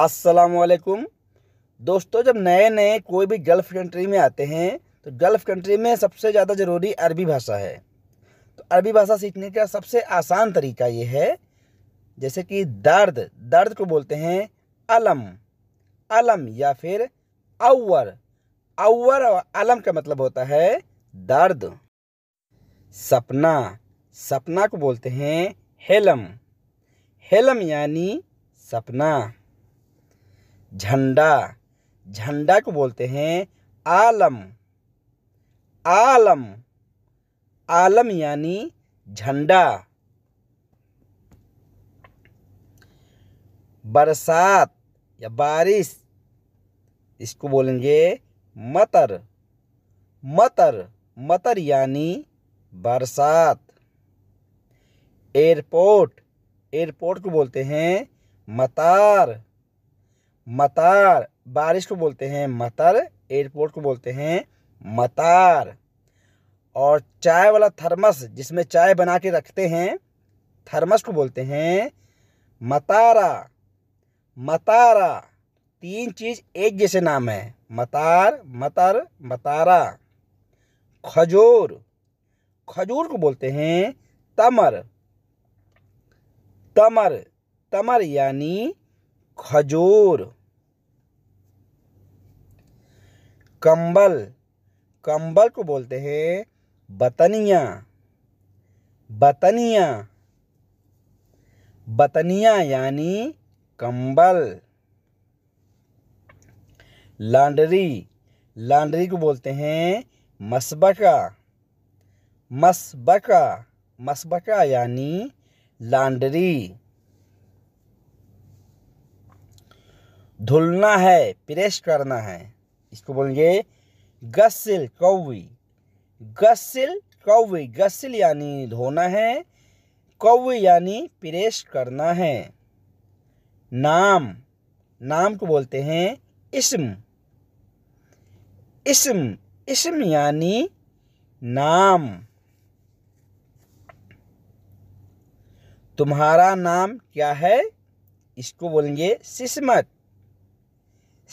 अस्सलाम वालेकुम दोस्तों जब नए नए कोई भी गल्फ़ कंट्री में आते हैं तो गल्फ़ कंट्री में सबसे ज़्यादा ज़रूरी अरबी भाषा है तो अरबी भाषा सीखने का सबसे आसान तरीका ये है जैसे कि दर्द दर्द को बोलते हैं अलम अलम या फिर अवर अवर अलम का मतलब होता है दर्द सपना सपना को बोलते हैं हेलम हेलम यानी सपना झंडा झंडा को बोलते हैं आलम आलम आलम यानी झंडा बरसात या बारिश इसको बोलेंगे मतर मतर मतर यानी बरसात एयरपोर्ट एयरपोर्ट को बोलते हैं मतार मतार बारिश को बोलते हैं मतर एयरपोर्ट को बोलते हैं मतार और चाय वाला थर्मस जिसमें चाय बना के रखते हैं थर्मस को बोलते हैं मतारा मतारा तीन चीज़ एक जैसे नाम है मतार मतर मतारा खजूर खजूर को बोलते हैं तमर तमर तमर यानी खजूर कंबल कंबल को बोलते हैं बतनिया बतनिया बतनिया यानी कंबल लांडरी लांडरी को बोलते हैं मसबका मसबका मसबका यानी लांडरी धुलना है प्रेस करना है इसको बोलेंगे गस्सिल कौवी गस्सिल कौवी गस्सिल यानी धोना है कौवी यानी प्रेस करना है नाम नाम को बोलते हैं इसम इसम इसम यानी नाम तुम्हारा नाम क्या है इसको बोलेंगे सिस्मत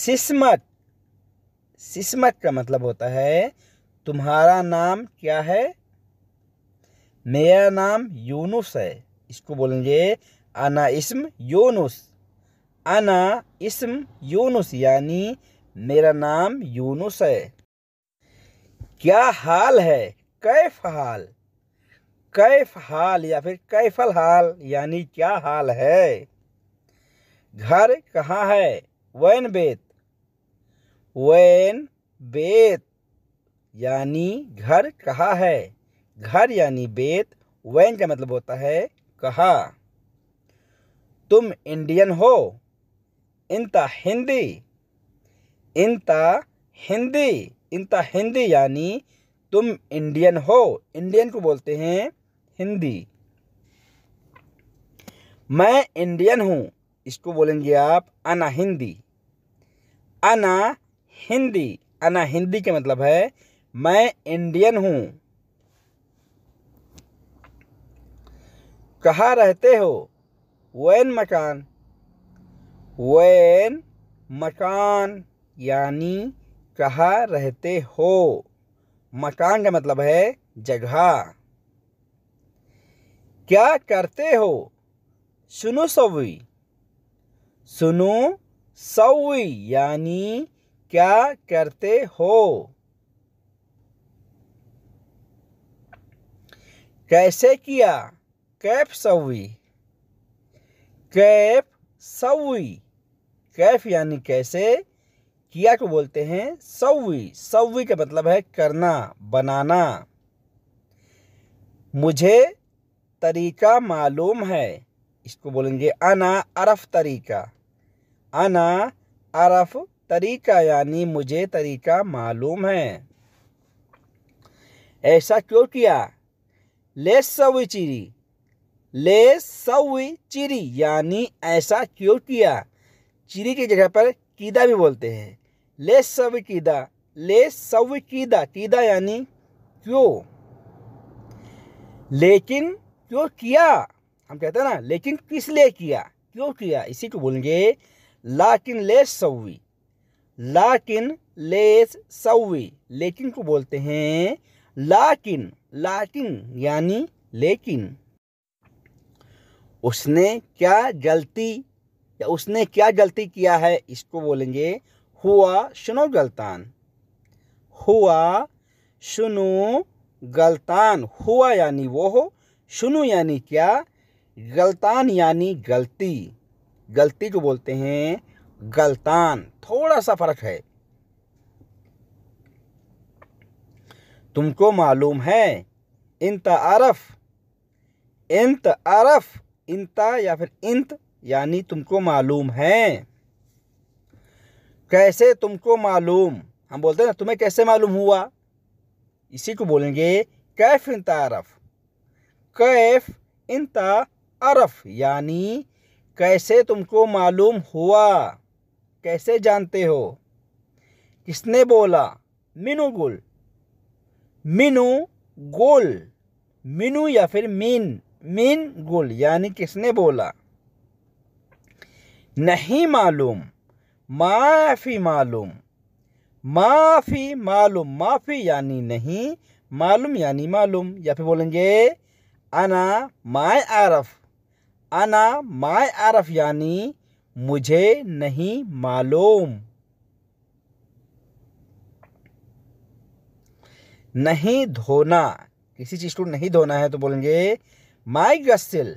सिस्मत सिस्मत का मतलब होता है तुम्हारा नाम क्या है मेरा नाम यूनुस है इसको बोलेंगे अना इसम यूनुस अना इसम यूनुस यानी मेरा नाम यूनुस है क्या हाल है कैफ हाल कैफ हाल या फिर कैफल हाल यानी क्या हाल है घर कहाँ है वैन बेत वैन बेत यानी घर कहा है घर यानी बेत वैन का मतलब होता है कहा तुम इंडियन हो इंता हिंदी इंता हिंदी इंता हिंदी यानी तुम इंडियन हो इंडियन को बोलते हैं हिंदी मैं इंडियन हूं इसको बोलेंगे आप अना हिंदी अना हिंदी अना हिंदी के मतलब है मैं इंडियन हूं कहा रहते हो वैन मकान वैन मकान यानी कहा रहते हो मकान का मतलब है जगह क्या करते हो सुनो सवी सुनो सवी यानी क्या करते हो कैसे किया कैफ सवी कैफ सवी कैफ यानी कैसे किया को बोलते हैं सवी सवी का मतलब है करना बनाना मुझे तरीका मालूम है इसको बोलेंगे अना अरफ तरीका अना अरफ तरीका यानी मुझे तरीका मालूम है ऐसा क्यों किया लेस सवी चिरी ले सवी चिरी यानी ऐसा क्यों किया चिरी की जगह पर कीदा भी बोलते हैं ले सवी कीदा ले सवी कीदा कीदा यानी क्यों लेकिन क्यों किया हम कहते हैं ना लेकिन किस लिए किया क्यों किया इसी को बोलेंगे लाकिन ले सवी लाकिन लेस सवे लेकिन को बोलते हैं लाकिन लाकिन यानी लेकिन उसने क्या गलती या उसने क्या गलती किया है इसको बोलेंगे हुआ सुनो गलतान हुआ सुनो गलतान हुआ यानी वो हो सुनो यानी क्या गलतान यानी गलती गलती को बोलते हैं गलतान थोड़ा सा फर्क है तुमको मालूम है इंत आरफ इंत आरफ इंता या फिर इंत यानी तुमको मालूम है कैसे तुमको मालूम हम बोलते हैं ना तुम्हें कैसे मालूम हुआ इसी को बोलेंगे कैफ इंता आरफ कैफ इंता अरफ यानी कैसे तुमको मालूम हुआ कैसे जानते हो किसने बोला मीनू गुल मीनू गोल मीनू या फिर मीन मीन गुल यानी किसने बोला नहीं मालूम माफ़ी मालूम माफ़ी मालूम माफ़ी यानी नहीं मालूम यानी मालूम या फिर बोलेंगे अना माय आरफ अना माय आरफ यानी मुझे नहीं मालूम नहीं धोना किसी चीज़ को नहीं धोना है तो बोलेंगे माय गस्सिल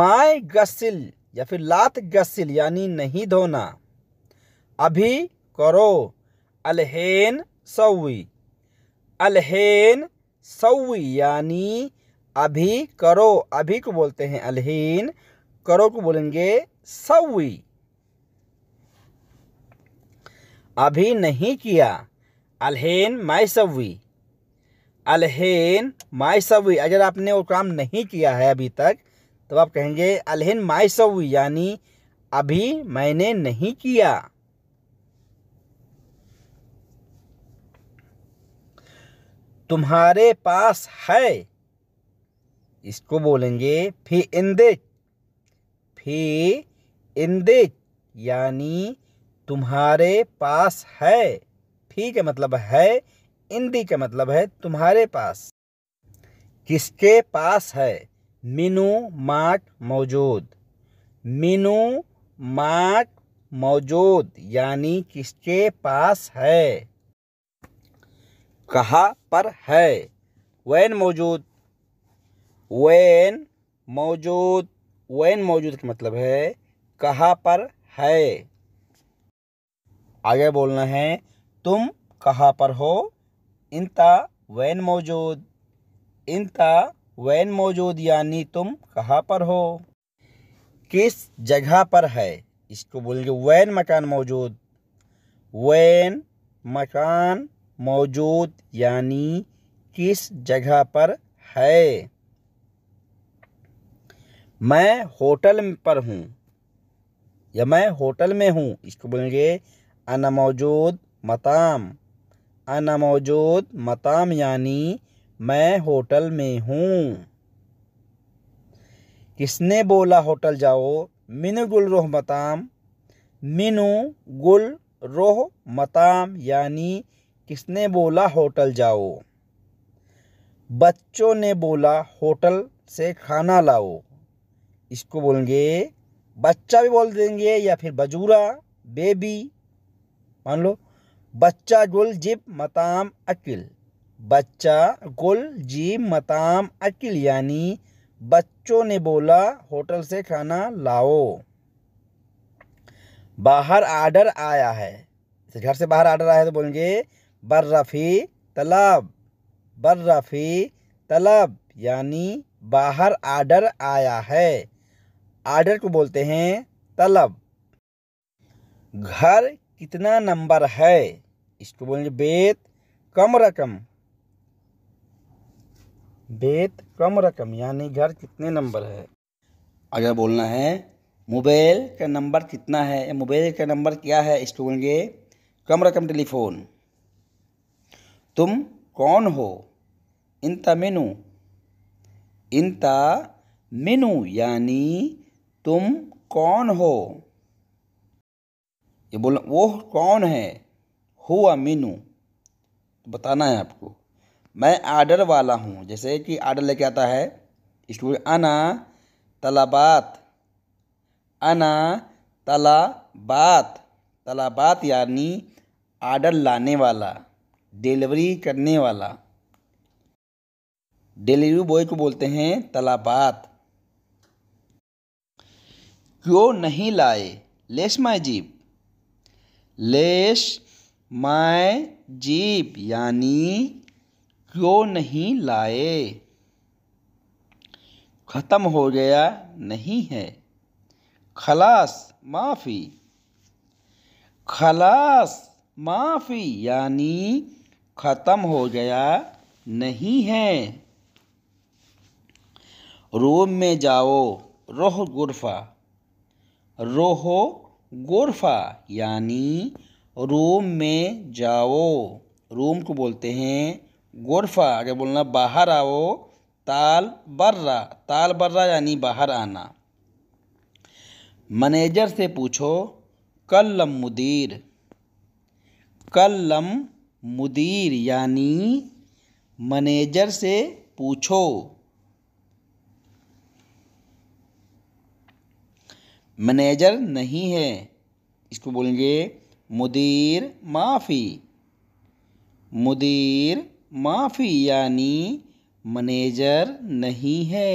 माय गस्सिल या फिर लात गस्सिल यानी नहीं धोना अभी करो अलहेन सवी अलहेन सऊई यानी अभी करो अभी को बोलते हैं अलहीन करो को बोलेंगे सवी अभी नहीं किया अलहेन माय सवी अलहेन माय सवी अगर आपने वो काम नहीं किया है अभी तक तो आप कहेंगे अलहेन माय सवी यानी अभी मैंने नहीं किया तुम्हारे पास है इसको बोलेंगे फी इंदिक फी इंदिक यानी तुम्हारे पास है फी का मतलब है इंदी का मतलब है तुम्हारे पास किसके पास है मीनू माट मौजूद मीनू माट मौजूद यानी किसके पास है कहा पर है वैन मौजूद वैन मौजूद वैन मौजूद का मतलब है कहाँ पर है आगे बोलना है तुम कहाँ पर हो इंता वैन मौजूद इंता वैन मौजूद यानी तुम कहाँ पर हो किस जगह पर है इसको बोलेंगे वैन मकान मौजूद वैन मकान मौजूद यानी किस जगह पर है मैं होटल पर हूँ या मैं होटल में हूँ इसको बोलेंगे अना मौजूद मताम अना मौजूद मताम यानी मैं होटल में हूँ किसने बोला होटल जाओ मिन गुल रोह मताम मिनु गुल रोह मताम यानी किसने बोला होटल जाओ बच्चों ने बोला होटल से खाना लाओ इसको बोलेंगे बच्चा भी बोल देंगे या फिर बजूरा बेबी मान लो बच्चा गुल जिब मताम अकिल बच्चा गुल जिब मताम अकिल यानी बच्चों ने बोला होटल से खाना लाओ बाहर आर्डर आया है घर से बाहर आर्डर आया है तो बोलेंगे बर्रफ़ी तलब बर्रफ़ी तलब यानी बाहर आर्डर आया है आर्डर को बोलते हैं तलब घर कितना नंबर है इसको बोलेंगे बेत कम रकम बेत कम रकम यानी घर कितने नंबर है अगर बोलना है मोबाइल का नंबर कितना है या मोबाइल का नंबर क्या है इसको बोलेंगे कम रकम टेलीफोन तुम कौन हो इंता मेनू इंता मेनू यानी तुम कौन हो ये बोल वो कौन है हुआ मीनू तो बताना है आपको मैं आर्डर वाला हूँ जैसे कि आर्डर लेके आता है स्टूडेंट अना तलाबात अना तलाबात तलाबात यानी आर्डर लाने वाला डिलीवरी करने वाला डिलीवरी बॉय को बोलते हैं तलाबात क्यों नहीं लाए लेस माय जीप लेस माय जीप यानी क्यों नहीं लाए ख़त्म हो गया नहीं है खलास माफ़ी खलास माफ़ी यानी ख़त्म हो गया नहीं है रूम में जाओ रोह गुरफा रोहो गोरफा यानी रूम में जाओ रूम को बोलते हैं गोरफा अगर बोलना बाहर आओ ताल बर्रा ताल बर्रा यानी बाहर आना मैनेजर से पूछो कलम मुदीर कल्लम मुदीर यानी मैनेजर से पूछो मैनेजर नहीं है इसको बोलेंगे मुदीर माफ़ी मुदीर माफ़ी यानी मैनेजर नहीं है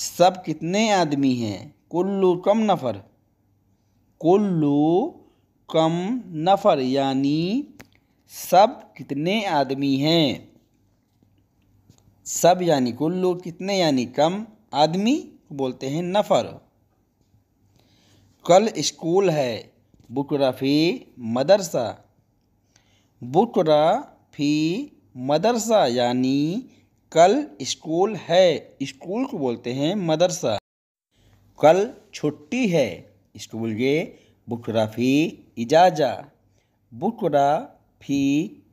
सब कितने आदमी हैं कुल्लू कम नफर कुल्लू कम नफर यानी सब कितने आदमी हैं सब यानी कुल लोग कितने यानी कम आदमी बोलते हैं नफर कल स्कूल है बुकरा फी मदरसा बुकरा फी मदरसा यानी कल स्कूल है स्कूल को बोलते हैं मदरसा कल छुट्टी है स्कूल के बुकरा फी इजाजा बुकरा फी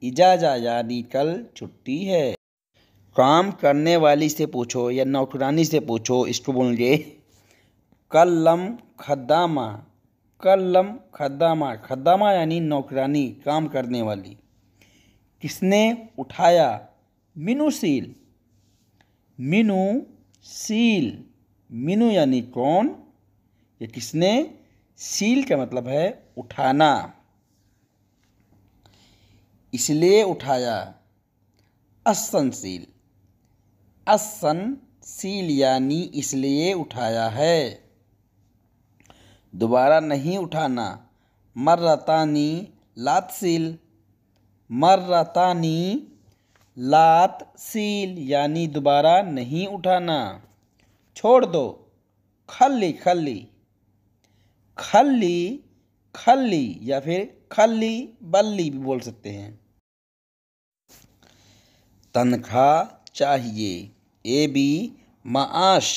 इजाजा यानी कल छुट्टी है काम करने वाली से पूछो या नौकरानी से पूछो इसको बोलेंगे कलम खदामा कलम खदामा खदामा यानी नौकरानी काम करने वाली किसने उठाया मीनू सील मिनू सील मीनू यानी कौन ये किसने सील का मतलब है उठाना इसलिए उठाया असनशील असन सील यानी इसलिए उठाया है दोबारा नहीं उठाना मर्रतानी लात सील मर्रतानी लात सील यानी दोबारा नहीं उठाना छोड़ दो खली खली खली खली या फिर खली बल्ली भी बोल सकते हैं तनख्वाह चाहिए A B mash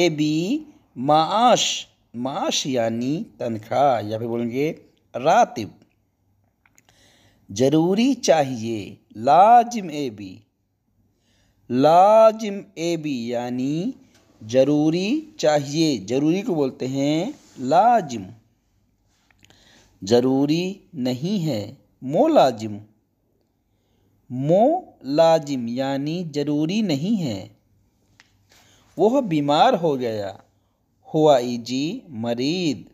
A B माश माश यानी तनख्वाह या फिर बोलेंगे रातिब ज़रूरी चाहिए लाजिम ए बी लाजिम ए बी यानी ज़रूरी चाहिए ज़रूरी को बोलते हैं लाजिम ज़रूरी नहीं है मोलाजिम मो लाजिम यानी ज़रूरी नहीं है वह बीमार हो गया हुआ जी मरीद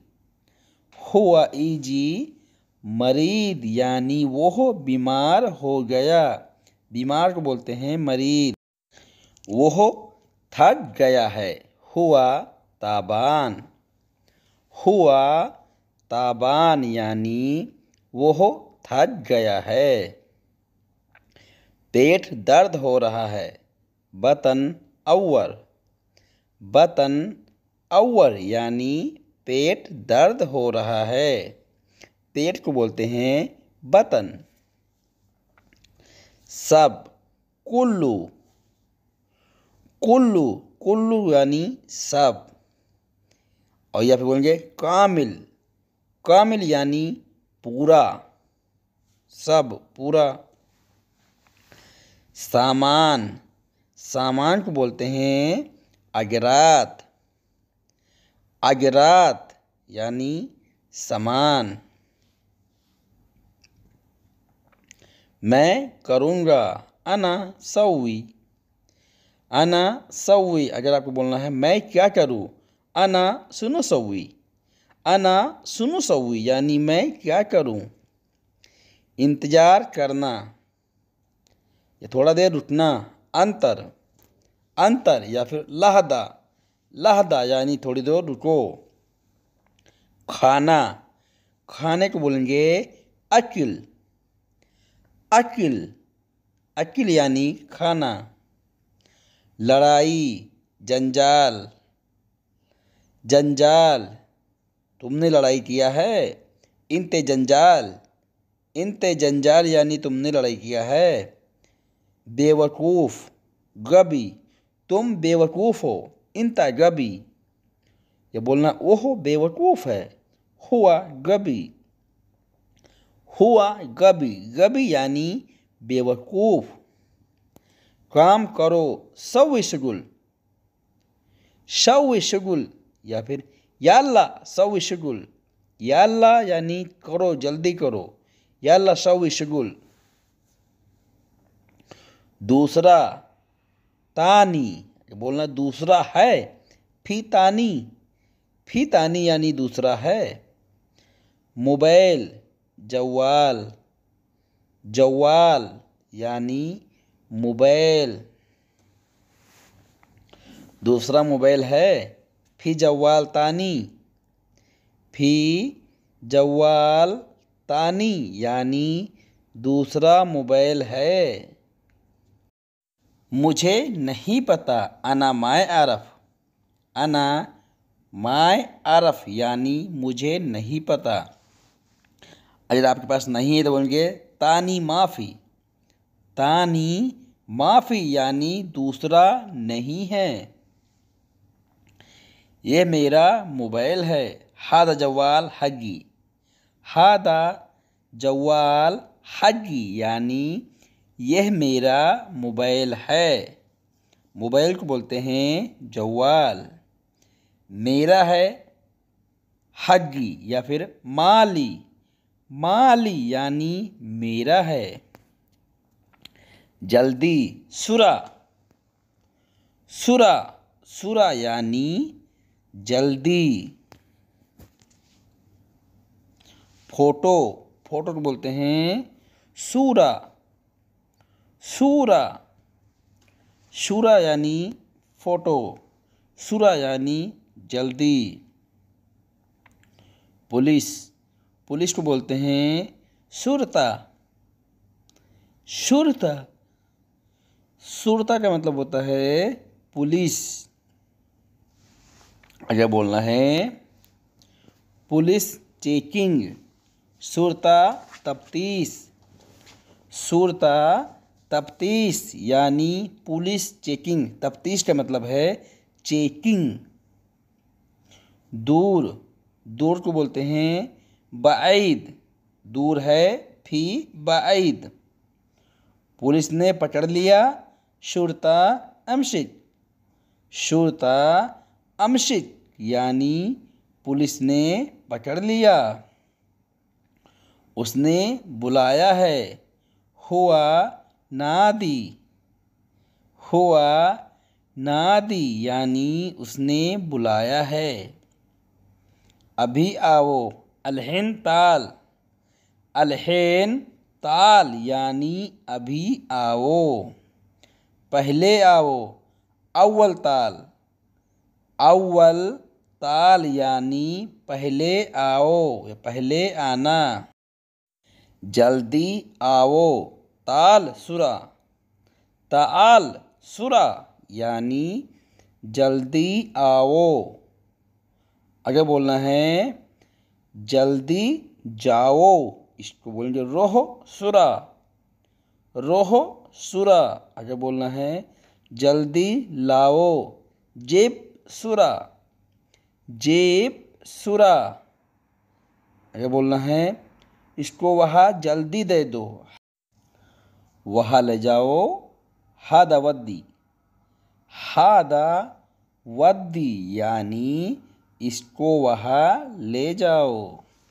हुआ जी मरीद यानी वह बीमार हो गया बीमार को बोलते हैं मरीद वह थक गया है हुआ ताबान हुआ ताबान यानी वह थक गया है पेट दर्द हो रहा है बतन अव्वर बतन अव्वर यानी पेट दर्द हो रहा है पेट को बोलते हैं बतन सब कुल्लू कुल्लू कुल्लू यानी सब और या फिर बोलेंगे कामिल कामिल यानी पूरा सब पूरा सामान सामान को बोलते हैं अगरात अगरात यानी समान मैं करूँगा अना सवी अना सवी अगर आपको बोलना है मैं क्या करूँ अना सुनो सवी अना सुनो सवी यानी मैं क्या करूँ इंतज़ार करना या थोड़ा देर रुकना अंतर अंतर या फिर लहदा लहदा यानी थोड़ी देर रुको खाना खाने को बोलेंगे अकिल अकिल अकिल यानी खाना लड़ाई जंजाल जंजाल तुमने लड़ाई किया है इनते जंजाल इनते जंजाल यानी तुमने लड़ाई किया है बेवकूफ़ गबी तुम बेवकूफ़ हो इंता गबी ये बोलना ओहो बेवकूफ़ है हुआ गबी हुआ गबी गबी यानी बेवकूफ़ काम करो सव शगुल शव शगुल या फिर याल्ला सव शगुल याल्ला यानी करो जल्दी करो याल्ला सव शगुल दूसरा तानी बोलना दूसरा है फी तानी फी तानी यानी दूसरा है मोबाइल जवाल जवाल यानी मोबाइल दूसरा मोबाइल है फी जवाल तानी फी जवाल तानी यानी दूसरा मोबाइल है मुझे नहीं पता अना माय आरफ अना माय आरफ यानी मुझे नहीं पता अगर आपके पास नहीं है तो बोलेंगे तानी माफ़ी तानी माफ़ी यानी दूसरा नहीं है ये मेरा मोबाइल है हादा जवाल हगी हादा जवाल हगी यानी यह मेरा मोबाइल है मोबाइल को बोलते हैं जवाल मेरा है हगी या फिर माली माली यानी मेरा है जल्दी सुरा सुरा सुरा यानी जल्दी फोटो फोटो को बोलते हैं सूरा सूरा शूरा यानी फोटो शूरा यानी जल्दी पुलिस पुलिस को बोलते हैं सुरता सुरता सुरता का मतलब होता है पुलिस अच्छा बोलना है पुलिस चेकिंग सुरता तप्तीस सुरता तफ्तीश यानी पुलिस चेकिंग तफ्तीश का मतलब है चेकिंग दूर दूर को बोलते हैं बाइद दूर है फी बाइद पुलिस ने पकड़ लिया शुरता अमशिक शुरता अमशिक यानी पुलिस ने पकड़ लिया उसने बुलाया है हुआ नादी हुआ नादी यानी उसने बुलाया है अभी आओ अलहन ताल अलहन ताल यानी अभी आओ पहले आओ अव्वल ताल अव्वल ताल यानी पहले आओ या पहले आना जल्दी आओ ताल सुरा ताल सुरा यानी जल्दी आओ आगे बोलना है जल्दी जाओ इसको बोलेंगे रोहो सुरा रोहो सुरा आगे बोलना है जल्दी लाओ जेब सुरा जेब सुरा आगे बोलना है इसको वहाँ जल्दी दे दो वहाँ ले जाओ हादा वद्दी हादा वद्दी यानी इसको वहाँ ले जाओ